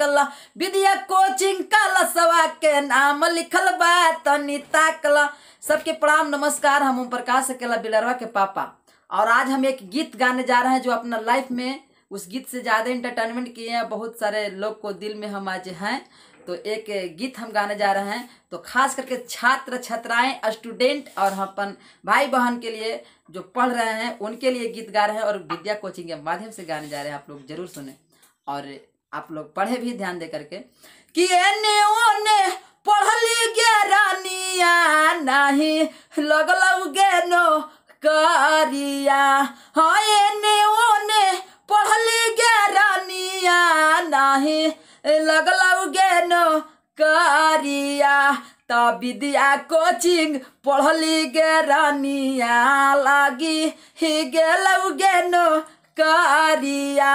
ताकला विद्या coaching का सवा के नाम लिखल बा तनी ताकला सबके प्रणाम नमस्कार हम ओम प्रकाश अकेला बिलरवा के पापा और आज हम एक गीत गाने जा रहे हैं जो अपना लाइफ में उस गीत से ज़्यादा इंटरटेनमेंट किए हैं बहुत सारे लोग को दिल में हम आज हैं तो एक गीत हम गाने जा रहे हैं तो खास करके छात्र छात्राएं स्टूडेंट और हम अपन भाई बहन के लिए जो पढ़ रहे हैं उनके लिए गीत गा रहे हैं और विद्या कोचिंग के माध्यम से गाने जा रहे हैं आप लोग जरूर सुने और आप लोग पढ़े भी ध्यान दे करके कि एने ओने पढ़ली गे रानिया नहीं लगल गे नो करिया हाँ एने ओने पढ़ली गे रानिया नहीं लगल गे नो करिया तो विद्या कोचिंग पढ़ली गे रानिया लागी ही गेलो गे नो करिया